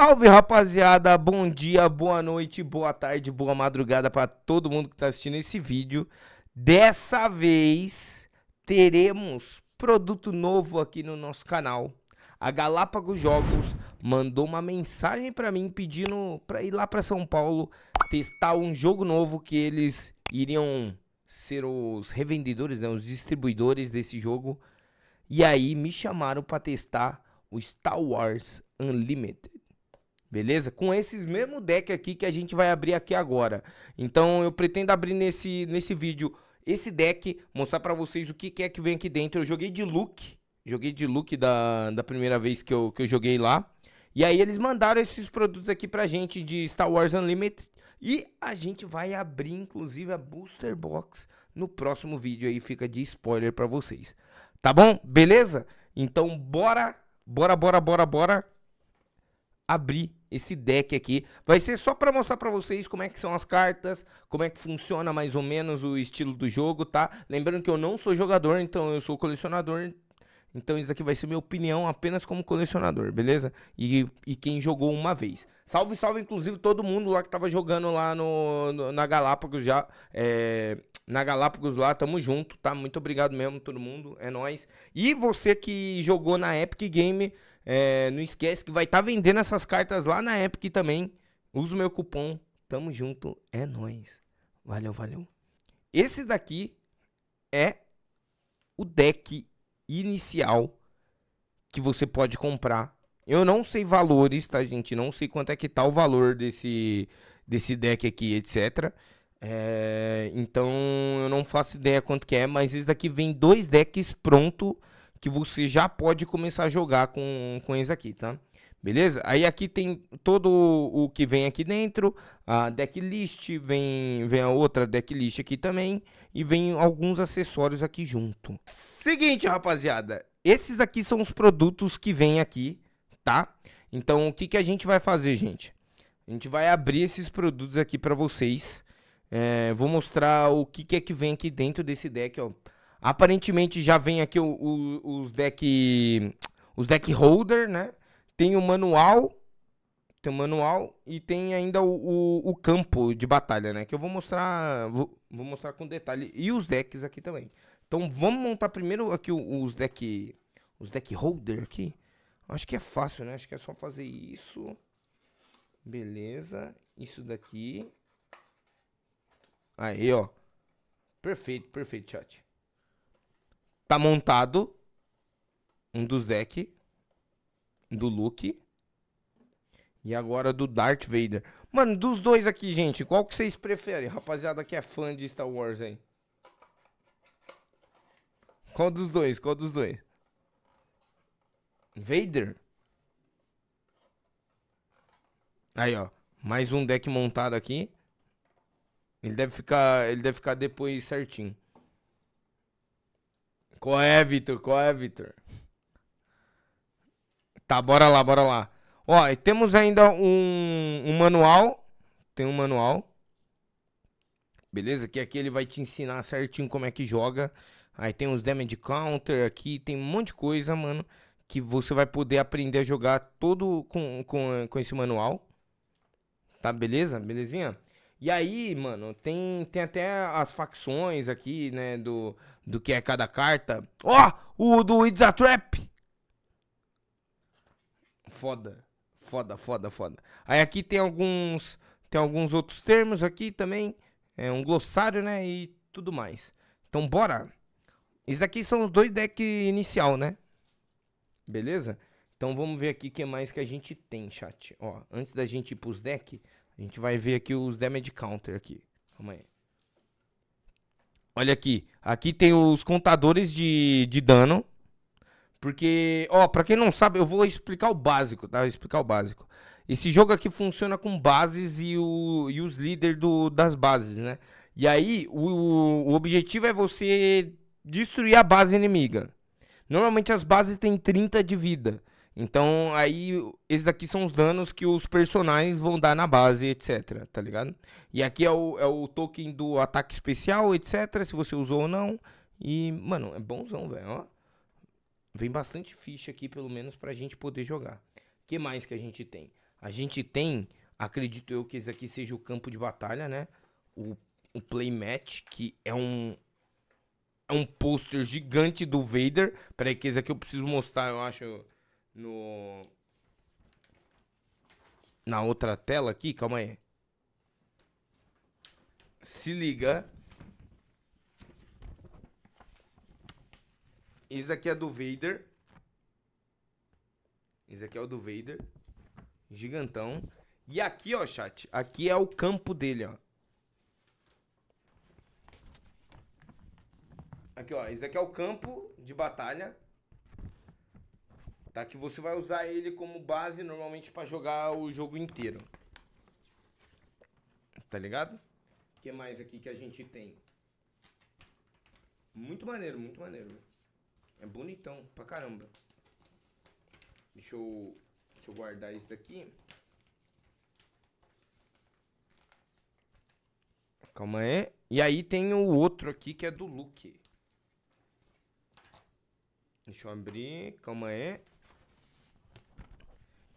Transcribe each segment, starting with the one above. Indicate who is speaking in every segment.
Speaker 1: Salve rapaziada, bom dia, boa noite, boa tarde, boa madrugada para todo mundo que está assistindo esse vídeo. Dessa vez teremos produto novo aqui no nosso canal. A Galápagos Jogos mandou uma mensagem para mim pedindo para ir lá para São Paulo testar um jogo novo que eles iriam ser os revendedores, né, os distribuidores desse jogo. E aí me chamaram para testar o Star Wars Unlimited. Beleza? Com esses mesmo deck aqui que a gente vai abrir aqui agora. Então eu pretendo abrir nesse, nesse vídeo esse deck, mostrar pra vocês o que, que é que vem aqui dentro. Eu joguei de look, joguei de look da, da primeira vez que eu, que eu joguei lá. E aí eles mandaram esses produtos aqui pra gente de Star Wars Unlimited. E a gente vai abrir, inclusive, a Booster Box no próximo vídeo aí, fica de spoiler pra vocês. Tá bom? Beleza? Então bora, bora, bora, bora, bora abrir esse deck aqui. Vai ser só para mostrar para vocês como é que são as cartas, como é que funciona mais ou menos o estilo do jogo, tá? Lembrando que eu não sou jogador, então eu sou colecionador. Então isso aqui vai ser minha opinião apenas como colecionador, beleza? E, e quem jogou uma vez. Salve, salve, inclusive, todo mundo lá que tava jogando lá no, no na Galápagos já. É, na Galápagos lá, tamo junto, tá? Muito obrigado mesmo, todo mundo. É nóis. E você que jogou na Epic Game é, não esquece que vai estar tá vendendo essas cartas lá na Epic também. Usa o meu cupom. Tamo junto. É nóis. Valeu, valeu. Esse daqui é o deck inicial que você pode comprar. Eu não sei valores, tá, gente? Não sei quanto é que tá o valor desse, desse deck aqui, etc. É, então, eu não faço ideia quanto que é, mas esse daqui vem dois decks pronto que você já pode começar a jogar com, com esse aqui, tá? Beleza? Aí aqui tem todo o que vem aqui dentro, a decklist, vem, vem a outra decklist aqui também e vem alguns acessórios aqui junto. Seguinte, rapaziada, esses daqui são os produtos que vem aqui, tá? Então, o que, que a gente vai fazer, gente? A gente vai abrir esses produtos aqui para vocês. É, vou mostrar o que, que é que vem aqui dentro desse deck, ó. Aparentemente já vem aqui o, o, os deck os deck holder, né? Tem o manual, tem o manual e tem ainda o, o campo de batalha, né? Que eu vou mostrar, vou, vou, mostrar com detalhe e os decks aqui também. Então vamos montar primeiro aqui os deck os deck holder aqui. Acho que é fácil, né? Acho que é só fazer isso. Beleza, isso daqui. Aí, ó. Perfeito, perfeito, chat. Tá montado um dos deck do Luke e agora do Darth Vader. Mano, dos dois aqui, gente, qual que vocês preferem? Rapaziada que é fã de Star Wars aí. Qual dos dois? Qual dos dois? Vader? Aí, ó. Mais um deck montado aqui. Ele deve ficar, ele deve ficar depois certinho. Qual é, Vitor? Qual é, Vitor? Tá, bora lá, bora lá. Ó, e temos ainda um, um manual. Tem um manual. Beleza? Que aqui ele vai te ensinar certinho como é que joga. Aí tem os damage counter aqui, tem um monte de coisa, mano, que você vai poder aprender a jogar todo com, com, com esse manual. Tá beleza? Belezinha? E aí, mano, tem, tem até as facções aqui, né, do, do que é cada carta. Ó, oh, o do It's a Trap! Foda, foda, foda, foda. Aí aqui tem alguns, tem alguns outros termos aqui também, é um glossário, né, e tudo mais. Então, bora! Isso daqui são os dois decks inicial, né? Beleza? Então vamos ver aqui o que mais que a gente tem, chat. Ó, antes da gente ir pros decks... A gente vai ver aqui os damage counter aqui. Calma aí. Olha aqui. Aqui tem os contadores de, de dano. Porque, ó, pra quem não sabe, eu vou explicar o básico, tá? Vou explicar o básico. Esse jogo aqui funciona com bases e, o, e os líderes do, das bases, né? E aí, o, o objetivo é você destruir a base inimiga. Normalmente as bases têm 30 de vida. Então, aí, esses daqui são os danos que os personagens vão dar na base, etc, tá ligado? E aqui é o, é o token do ataque especial, etc, se você usou ou não. E, mano, é bonzão, velho, Vem bastante ficha aqui, pelo menos, pra gente poder jogar. O que mais que a gente tem? A gente tem, acredito eu que esse aqui seja o campo de batalha, né? O, o Playmatch, que é um, é um pôster gigante do Vader. Peraí, que esse aqui eu preciso mostrar, eu acho no. Na outra tela aqui, calma aí. Se liga. Isso daqui é do Vader. Esse aqui é o do Vader. Gigantão. E aqui, ó, chat. Aqui é o campo dele, ó. Aqui, ó. Esse aqui é o campo de batalha tá? Que você vai usar ele como base normalmente para jogar o jogo inteiro. Tá ligado? O que mais aqui que a gente tem? Muito maneiro, muito maneiro. É bonitão pra caramba. Deixa eu, deixa eu guardar isso daqui. Calma aí. E aí tem o outro aqui que é do Luke. Deixa eu abrir. Calma aí.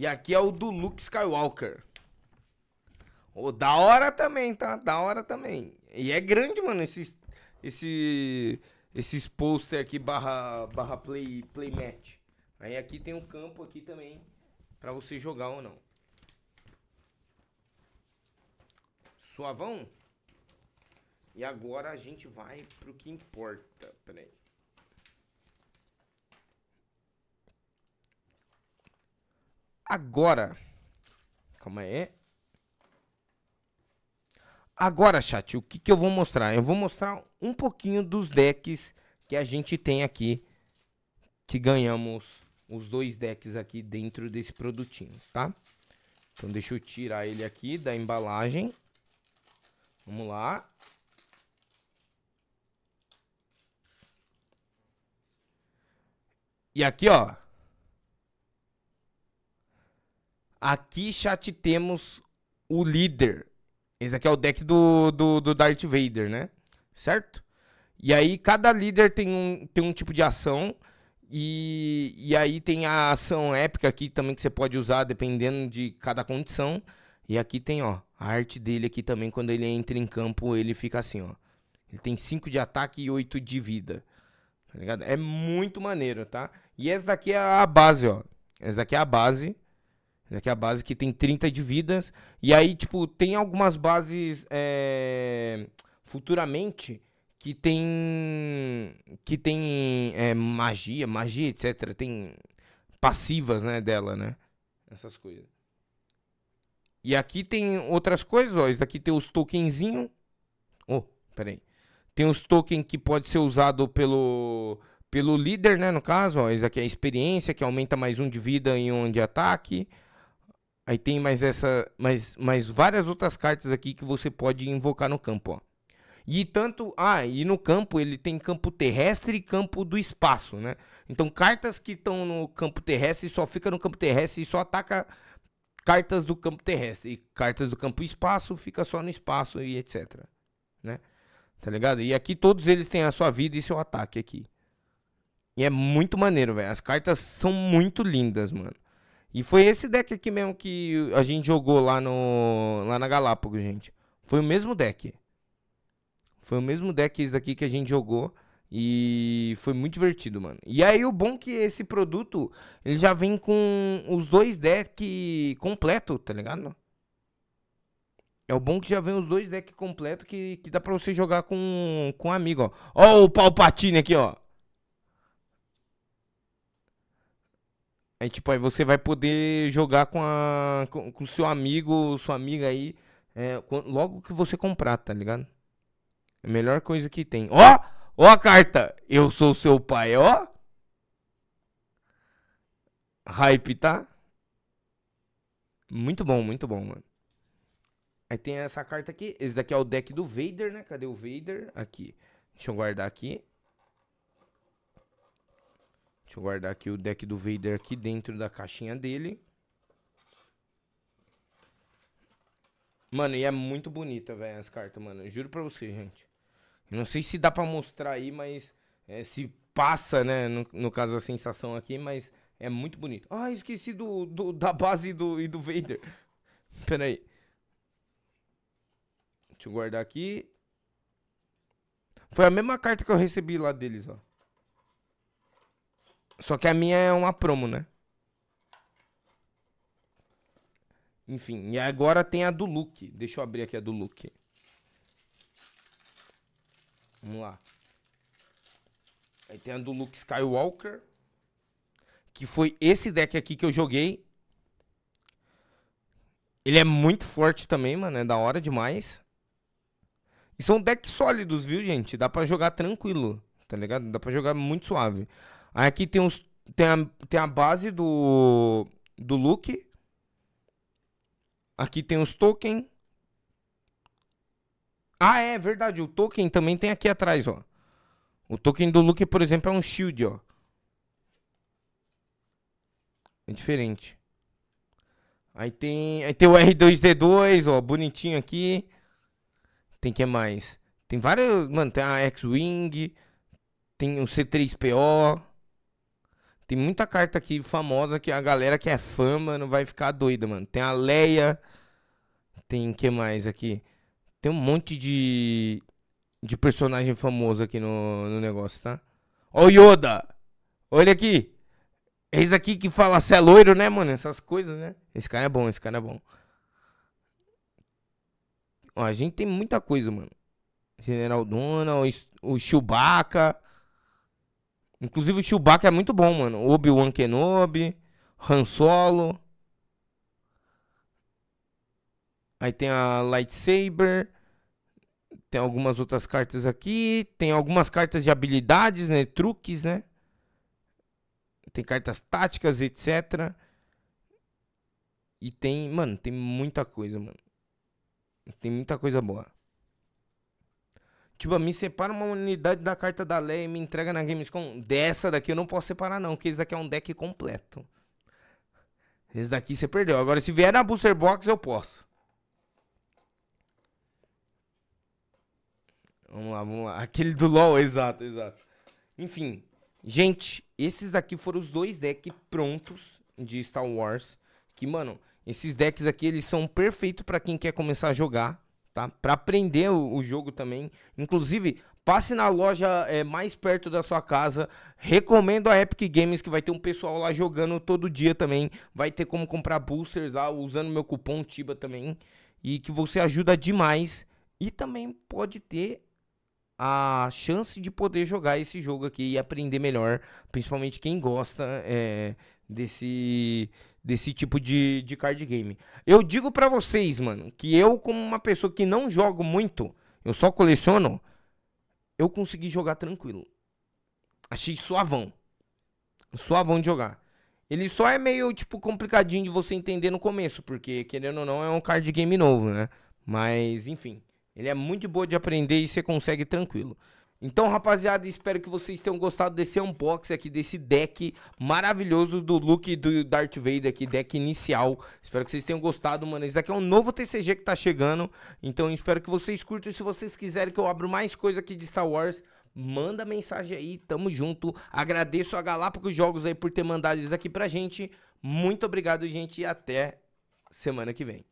Speaker 1: E aqui é o do Luke Skywalker. Oh, da hora também, tá? Da hora também. E é grande, mano, esse. Esse. Esses poster aqui barra, barra play, play match. Aí aqui tem um campo aqui também. Pra você jogar ou não. Suavão? E agora a gente vai pro que importa. Pera aí. Agora. Calma aí. Agora, chat, o que, que eu vou mostrar? Eu vou mostrar um pouquinho dos decks que a gente tem aqui. Que ganhamos os dois decks aqui dentro desse produtinho, tá? Então deixa eu tirar ele aqui da embalagem. Vamos lá. E aqui, ó. Aqui chat temos o líder. Esse aqui é o deck do, do, do Darth Vader, né? Certo? E aí cada líder tem um, tem um tipo de ação. E, e aí tem a ação épica aqui também que você pode usar dependendo de cada condição. E aqui tem, ó, a arte dele aqui também. Quando ele entra em campo, ele fica assim, ó. Ele tem 5 de ataque e 8 de vida. Tá ligado? É muito maneiro, tá? E essa daqui é a base, ó. Essa daqui é a base. Aqui é a base que tem 30 de vidas. E aí, tipo, tem algumas bases é, futuramente que tem. que tem é, magia, magia, etc. Tem passivas, né, dela, né? Essas coisas. E aqui tem outras coisas, ó. Isso daqui tem os tokenzinhos. Oh, peraí. Tem os tokens que pode ser usado pelo pelo líder, né, no caso, ó. Isso aqui é a experiência que aumenta mais um de vida em um de ataque. Aí tem mais essa, mais, mais várias outras cartas aqui que você pode invocar no campo, ó. E tanto, ah, e no campo ele tem campo terrestre e campo do espaço, né? Então cartas que estão no campo terrestre só fica no campo terrestre e só ataca cartas do campo terrestre e cartas do campo espaço fica só no espaço e etc, né? Tá ligado? E aqui todos eles têm a sua vida e seu ataque aqui. E é muito maneiro, velho. As cartas são muito lindas, mano. E foi esse deck aqui mesmo que a gente jogou lá, no, lá na Galápagos, gente. Foi o mesmo deck. Foi o mesmo deck esse daqui que a gente jogou. E foi muito divertido, mano. E aí o bom é que esse produto, ele já vem com os dois decks completo, tá ligado? É o bom que já vem os dois decks completo que, que dá pra você jogar com, com um amigo, ó. Ó o Palpatine aqui, ó. Aí, é tipo, aí você vai poder jogar com a com, com seu amigo, sua amiga aí, é, logo que você comprar, tá ligado? É a melhor coisa que tem. Ó! Ó a carta! Eu sou seu pai, ó! Hype, tá? Muito bom, muito bom, mano. Aí tem essa carta aqui. Esse daqui é o deck do Vader, né? Cadê o Vader? Aqui. Deixa eu guardar aqui. Deixa eu guardar aqui o deck do Vader aqui dentro da caixinha dele. Mano, e é muito bonita, velho, as cartas, mano. juro pra você, gente. não sei se dá pra mostrar aí, mas é, se passa, né? No, no, caso, a sensação aqui, mas é muito bonito. Ah, esqueci do, do da base do, e do Vader. Pera aí. Deixa eu guardar aqui. Foi a mesma carta que eu recebi lá deles, ó. Só que a minha é uma promo, né? Enfim, e agora tem a do Luke. Deixa eu abrir aqui a do Luke. Vamos lá. Aí tem a do Luke Skywalker. Que foi esse deck aqui que eu joguei. Ele é muito forte também, mano. É da hora demais. E são decks sólidos, viu, gente? Dá pra jogar tranquilo, tá ligado? Dá pra jogar muito suave. Aqui tem, uns, tem, a, tem a base do, do look. Aqui tem os tokens. Ah, é verdade. O token também tem aqui atrás, ó. O token do look por exemplo, é um shield, ó. É diferente. Aí tem, aí tem o R2-D2, ó, bonitinho aqui. Tem que é mais? Tem vários, mano, tem a X-Wing, tem o C3PO. Tem muita carta aqui famosa que a galera que é fã, mano, vai ficar doida, mano. Tem a Leia. Tem que mais aqui? Tem um monte de. De personagem famoso aqui no, no negócio, tá? Ó o Yoda! Olha aqui! Esse aqui que fala se é loiro, né, mano? Essas coisas, né? Esse cara é bom, esse cara é bom. Ó, a gente tem muita coisa, mano. General Dona, o, o Chewbacca. Inclusive o Chewbacca é muito bom, mano. Obi-Wan Kenobi, Han Solo. Aí tem a lightsaber, tem algumas outras cartas aqui, tem algumas cartas de habilidades, né, truques, né? Tem cartas táticas, etc. E tem, mano, tem muita coisa, mano. Tem muita coisa boa. Tipo, me separa uma unidade da carta da lei e me entrega na Gamescom. Dessa daqui eu não posso separar, não, porque esse daqui é um deck completo. Esse daqui você perdeu. Agora, se vier na Booster Box, eu posso. Vamos lá, vamos lá. Aquele do LoL, exato, exato. Enfim, gente, esses daqui foram os dois decks prontos de Star Wars. Que, mano, esses decks aqui, eles são perfeitos para quem quer começar a jogar tá? Para aprender o, o, jogo também. Inclusive, passe na loja é, mais perto da sua casa. Recomendo a Epic Games, que vai ter um pessoal lá jogando todo dia também. Vai ter como comprar boosters lá, usando meu cupom TIBA também. E que você ajuda demais. E também pode ter a chance de poder jogar esse jogo aqui e aprender melhor, principalmente quem gosta é, desse desse tipo de, de card game. Eu digo para vocês, mano, que eu, como uma pessoa que não jogo muito, eu só coleciono, eu consegui jogar tranquilo. Achei suavão. Suavão de jogar. Ele só é meio, tipo, complicadinho de você entender no começo, porque, querendo ou não, é um card game novo, né? Mas, enfim, ele é muito boa de aprender e você consegue tranquilo. Então, rapaziada, espero que vocês tenham gostado desse unboxing aqui, desse deck maravilhoso do look do Darth Vader aqui, deck inicial. Espero que vocês tenham gostado, mano. Esse daqui é um novo TCG que tá chegando, então espero que vocês curtam. Se vocês quiserem que eu abra mais coisa aqui de Star Wars, manda mensagem aí, tamo junto. Agradeço a Galápagos Jogos aí por ter mandado isso aqui pra gente. Muito obrigado, gente, e até semana que vem.